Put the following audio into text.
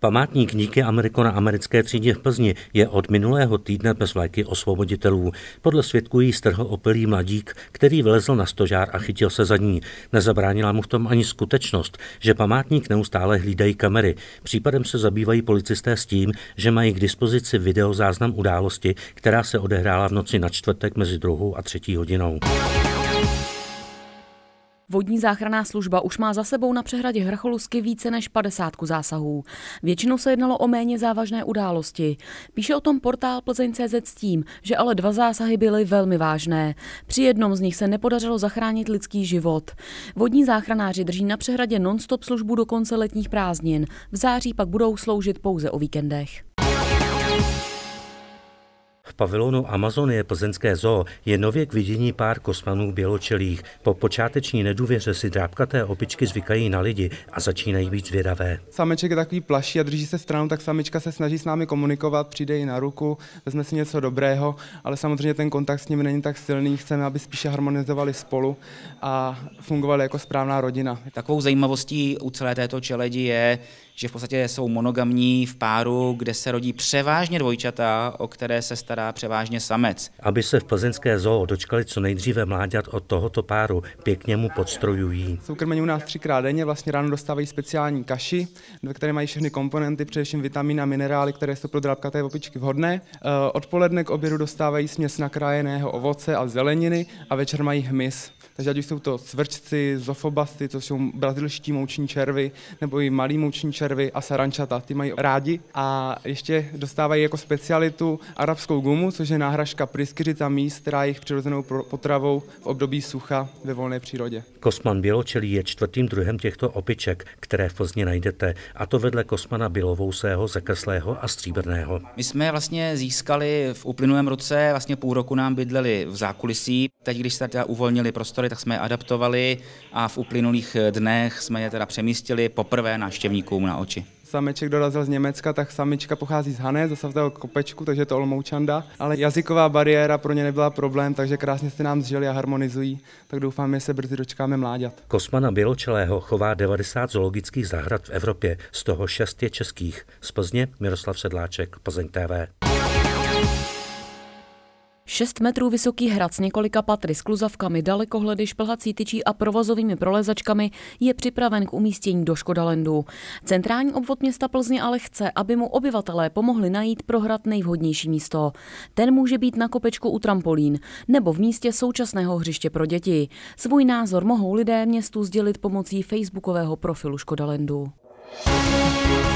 Památník díky Ameriko na americké třídě v Plzni je od minulého týdne bez vlajky osvoboditelů. Podle svědků jí strhl opilý mladík, který vlezl na stožár a chytil se za ní. Nezabránila mu v tom ani skutečnost, že památník neustále hlídají kamery. Případem se zabývají policisté s tím, že mají k dispozici videozáznam události, která se odehrála v noci na čtvrtek mezi druhou a třetí hodinou. Vodní záchranná služba už má za sebou na přehradě Hrcholusky více než 50 zásahů. Většinou se jednalo o méně závažné události. Píše o tom portál Plzeň.cz s tím, že ale dva zásahy byly velmi vážné. Při jednom z nich se nepodařilo zachránit lidský život. Vodní záchranáři drží na přehradě non-stop službu do konce letních prázdnin. V září pak budou sloužit pouze o víkendech pavilonu Amazonie Plzeňské zoo je nově k vidění pár kosmanů běločelých. Po počáteční nedůvěře si drápkaté opičky zvykají na lidi a začínají být zvědavé. Sameček je takový plaší a drží se stranou, tak samička se snaží s námi komunikovat, přijde i na ruku, vezme si něco dobrého, ale samozřejmě ten kontakt s nimi není tak silný. Chceme, aby spíše harmonizovali spolu a fungovali jako správná rodina. Takovou zajímavostí u celé této čeledi je, že v podstatě jsou monogamní v páru, kde se rodí převážně dvojčata, o které se stará převážně samec. Aby se v plzeňské zoo dočkali co nejdříve mláďat od tohoto páru, pěkně mu podstrojují. Jsou krmeni u nás třikrát denně, vlastně ráno dostávají speciální kaši, ve které mají všechny komponenty, především vitamíny a minerály, které jsou pro drábkaté opičky vhodné. Eh, odpoledne k obědu dostávají směs nakrájeného ovoce a zeleniny a večer mají hmyz. Takže ať už jsou to cvrčci, zofobasty, co jsou brazilští mouční červy, nebo i malí mouční červy, konzervy a sarančata, ty mají rádi a ještě dostávají jako specialitu arabskou gumu, což je náhražka pryskyřica míst, která je jejich přirozenou potravou v období sucha ve volné přírodě. Kosman běločelí je čtvrtým druhem těchto opiček, které v Plzni najdete, a to vedle kosmana bělovousého, Zakrslého a stříbrného. My jsme vlastně získali v uplynulém roce, vlastně půl roku nám bydleli v zákulisí. Teď, když se teda uvolnili prostory, tak jsme je adaptovali a v uplynulých dnech jsme je teda přemístili poprvé návštěvníkům na oči. Sameček dorazil z Německa, tak samička pochází z Hané, v toho kopečku, takže to Olmoučanda. Ale jazyková bariéra pro ně nebyla problém, takže krásně se nám zžili a harmonizují. Tak doufám, že se brzy dočkáme mláďat. Kosmana Běločelého chová 90 zoologických zahrad v Evropě, z toho 6 je českých. Z Plzně Miroslav Sedláček, Plzeň TV. Šest metrů vysoký hrad s několika patry, s kluzavkami, dalekohledy, šplhací tyčí a provozovými prolezačkami je připraven k umístění do Škodalendu. Centrální obvod města Plzně ale chce, aby mu obyvatelé pomohli najít pro hrad nejvhodnější místo. Ten může být na kopečku u trampolín nebo v místě současného hřiště pro děti. Svůj názor mohou lidé městu sdělit pomocí facebookového profilu Škodalendu. Thank